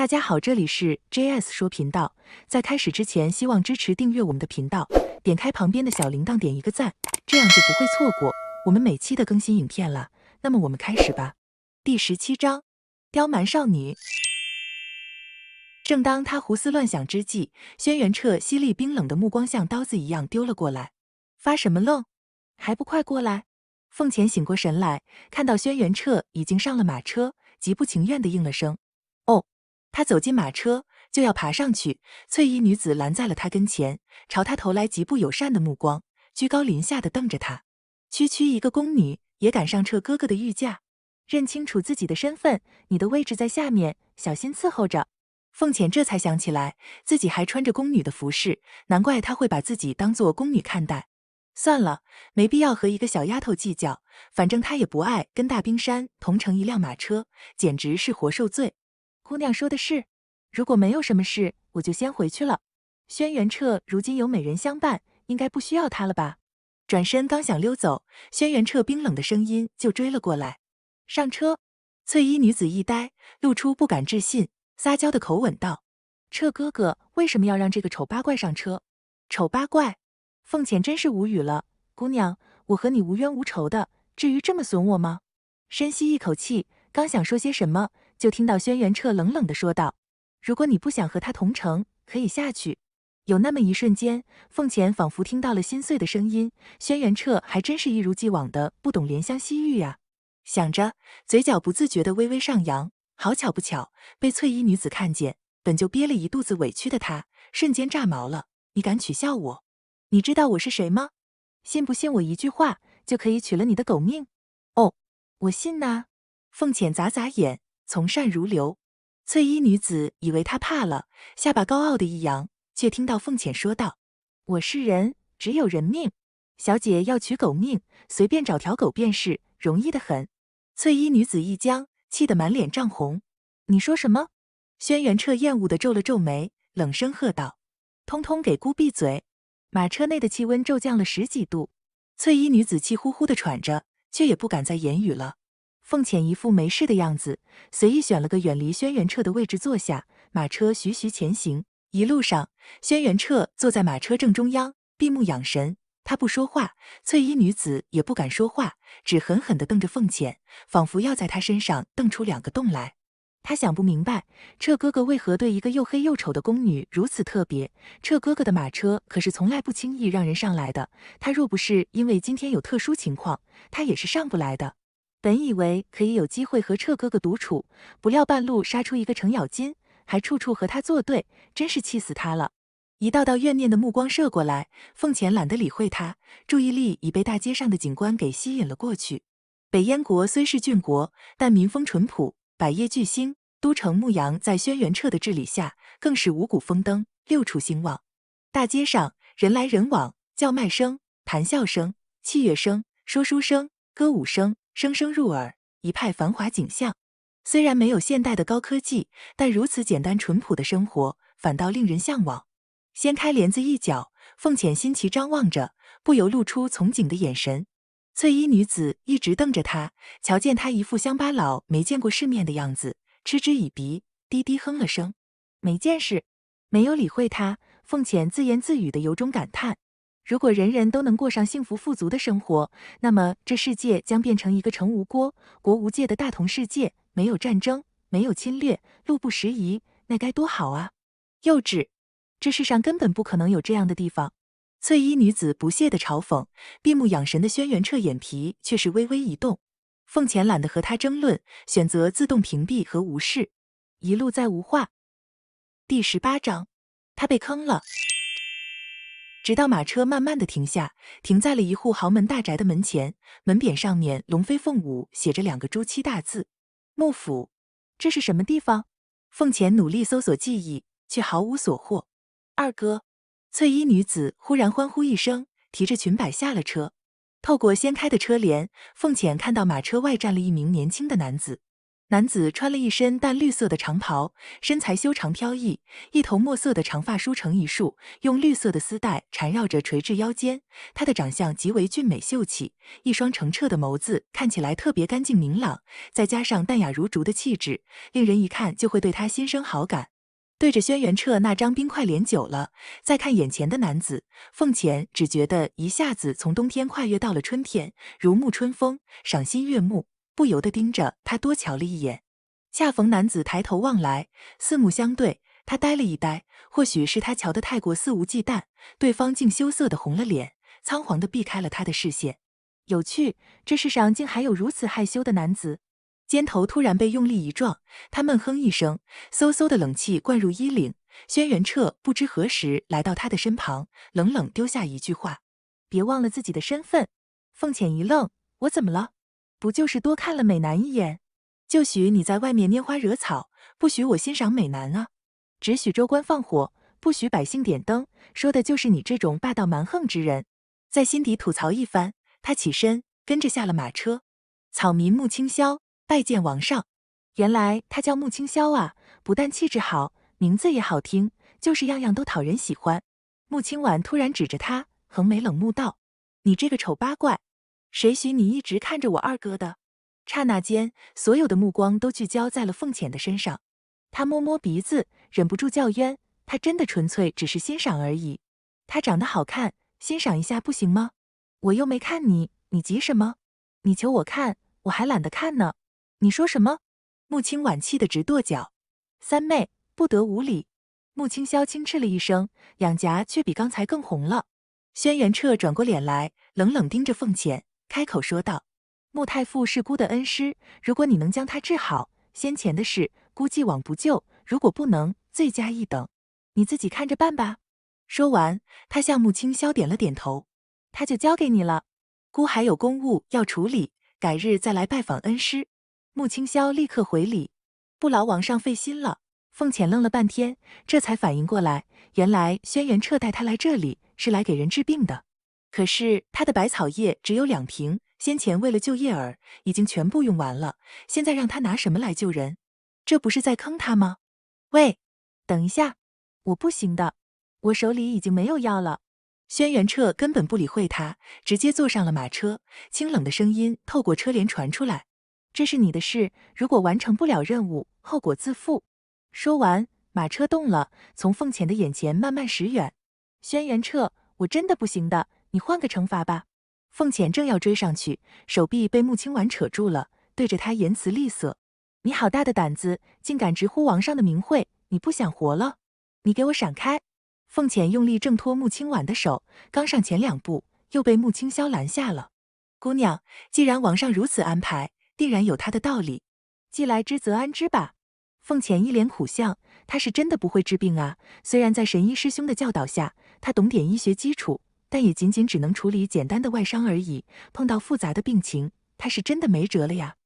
大家好，这里是 JS 说频道。在开始之前，希望支持订阅我们的频道，点开旁边的小铃铛，点一个赞，这样就不会错过我们每期的更新影片了。那么我们开始吧。第十七章：刁蛮少女。正当他胡思乱想之际，轩辕彻犀利冰冷的目光像刀子一样丢了过来。发什么愣？还不快过来！凤浅醒过神来，看到轩辕彻已经上了马车，极不情愿的应了声。他走进马车，就要爬上去，翠衣女子拦在了他跟前，朝他投来极不友善的目光，居高临下的瞪着他。区区一个宫女，也敢上撤哥哥的御驾？认清楚自己的身份，你的位置在下面，小心伺候着。凤浅这才想起来，自己还穿着宫女的服饰，难怪他会把自己当做宫女看待。算了，没必要和一个小丫头计较，反正她也不爱跟大冰山同乘一辆马车，简直是活受罪。姑娘说的是，如果没有什么事，我就先回去了。轩辕彻如今有美人相伴，应该不需要他了吧？转身刚想溜走，轩辕彻冰冷的声音就追了过来。上车！翠衣女子一呆，露出不敢置信、撒娇的口吻道：“彻哥哥，为什么要让这个丑八怪上车？”丑八怪！凤浅真是无语了。姑娘，我和你无冤无仇的，至于这么损我吗？深吸一口气，刚想说些什么。就听到轩辕彻冷冷的说道：“如果你不想和他同城，可以下去。”有那么一瞬间，凤浅仿佛听到了心碎的声音。轩辕彻还真是一如既往的不懂怜香惜玉呀！想着，嘴角不自觉的微微上扬。好巧不巧，被翠衣女子看见。本就憋了一肚子委屈的她，瞬间炸毛了：“你敢取笑我？你知道我是谁吗？信不信我一句话就可以取了你的狗命？”“哦，我信呐。”凤浅眨眨眼。从善如流，翠衣女子以为他怕了，下巴高傲的一扬，却听到凤浅说道：“我是人，只有人命，小姐要取狗命，随便找条狗便是，容易的很。”翠衣女子一僵，气得满脸涨红。“你说什么？”轩辕彻厌恶的皱了皱眉，冷声喝道：“通通给姑闭嘴！”马车内的气温骤降了十几度，翠衣女子气呼呼的喘着，却也不敢再言语了。凤浅一副没事的样子，随意选了个远离轩辕彻的位置坐下。马车徐徐前行，一路上，轩辕彻坐在马车正中央，闭目养神。他不说话，翠衣女子也不敢说话，只狠狠地瞪着凤浅，仿佛要在他身上瞪出两个洞来。他想不明白，彻哥哥为何对一个又黑又丑的宫女如此特别。彻哥哥的马车可是从来不轻易让人上来的，他若不是因为今天有特殊情况，他也是上不来的。本以为可以有机会和彻哥哥独处，不料半路杀出一个程咬金，还处处和他作对，真是气死他了！一道道怨念的目光射过来，凤浅懒得理会他，注意力已被大街上的景观给吸引了过去。北燕国虽是郡国，但民风淳朴，百业巨兴。都城牧羊在轩辕彻的治理下，更是五谷丰登，六畜兴旺。大街上人来人往，叫卖声、谈笑声、器乐声、说书声、歌舞声。声声入耳，一派繁华景象。虽然没有现代的高科技，但如此简单淳朴的生活反倒令人向往。掀开帘子一角，凤浅新奇张望着，不由露出憧憬的眼神。翠衣女子一直瞪着他，瞧见他一副乡巴佬没见过世面的样子，嗤之以鼻，低低哼了声，没见识。没有理会他，凤浅自言自语的由衷感叹。如果人人都能过上幸福富足的生活，那么这世界将变成一个城无国、国无界的大同世界，没有战争，没有侵略，路不拾遗，那该多好啊！幼稚，这世上根本不可能有这样的地方。翠衣女子不屑的嘲讽，闭目养神的轩辕彻眼皮却是微微一动。凤浅懒得和他争论，选择自动屏蔽和无视，一路再无话。第十八章，他被坑了。直到马车慢慢的停下，停在了一户豪门大宅的门前，门匾上面龙飞凤舞写着两个朱漆大字“幕府”。这是什么地方？凤浅努力搜索记忆，却毫无所获。二哥，翠衣女子忽然欢呼一声，提着裙摆下了车。透过掀开的车帘，凤浅看到马车外站了一名年轻的男子。男子穿了一身淡绿色的长袍，身材修长飘逸，一头墨色的长发梳成一束，用绿色的丝带缠绕着垂至腰间。他的长相极为俊美秀气，一双澄澈的眸子看起来特别干净明朗，再加上淡雅如竹的气质，令人一看就会对他心生好感。对着轩辕彻那张冰块脸久了，再看眼前的男子，凤浅只觉得一下子从冬天跨越到了春天，如沐春风，赏心悦目。不由得盯着他多瞧了一眼，恰逢男子抬头望来，四目相对，他呆了一呆。或许是他瞧得太过肆无忌惮，对方竟羞涩的红了脸，仓皇的避开了他的视线。有趣，这世上竟还有如此害羞的男子。肩头突然被用力一撞，他闷哼一声，嗖嗖的冷气灌入衣领。轩辕彻不知何时来到他的身旁，冷冷丢下一句话：“别忘了自己的身份。”凤浅一愣：“我怎么了？”不就是多看了美男一眼，就许你在外面拈花惹草，不许我欣赏美男啊！只许州官放火，不许百姓点灯，说的就是你这种霸道蛮横之人。在心底吐槽一番，他起身跟着下了马车。草民穆清霄拜见王上。原来他叫穆清霄啊，不但气质好，名字也好听，就是样样都讨人喜欢。穆清婉突然指着他，横眉冷目道：“你这个丑八怪！”谁许你一直看着我二哥的？刹那间，所有的目光都聚焦在了凤浅的身上。他摸摸鼻子，忍不住叫冤。他真的纯粹只是欣赏而已。他长得好看，欣赏一下不行吗？我又没看你，你急什么？你求我看，我还懒得看呢。你说什么？穆青婉气得直跺脚。三妹不得无礼。穆青霄轻斥了一声，两颊却比刚才更红了。轩辕彻转过脸来，冷冷盯着凤浅。开口说道：“穆太傅是孤的恩师，如果你能将他治好，先前的事孤既往不咎；如果不能，罪加一等，你自己看着办吧。”说完，他向穆清霄点了点头：“他就交给你了。孤还有公务要处理，改日再来拜访恩师。”穆清霄立刻回礼：“不劳王上费心了。”凤浅愣了半天，这才反应过来，原来轩辕彻带他来这里是来给人治病的。可是他的百草液只有两瓶，先前为了救叶儿，已经全部用完了。现在让他拿什么来救人？这不是在坑他吗？喂，等一下，我不行的，我手里已经没有药了。轩辕彻根本不理会他，直接坐上了马车，清冷的声音透过车帘传出来：“这是你的事，如果完成不了任务，后果自负。”说完，马车动了，从凤浅的眼前慢慢驶远。轩辕彻，我真的不行的。你换个惩罚吧。凤浅正要追上去，手臂被穆青婉扯住了，对着他言辞厉色：“你好大的胆子，竟敢直呼王上的名讳！你不想活了？你给我闪开！”凤浅用力挣脱穆青婉的手，刚上前两步，又被穆青霄拦下了。“姑娘，既然王上如此安排，定然有他的道理。既来之，则安之吧。”凤浅一脸苦相，他是真的不会治病啊。虽然在神医师兄的教导下，他懂点医学基础。但也仅仅只能处理简单的外伤而已，碰到复杂的病情，他是真的没辙了呀。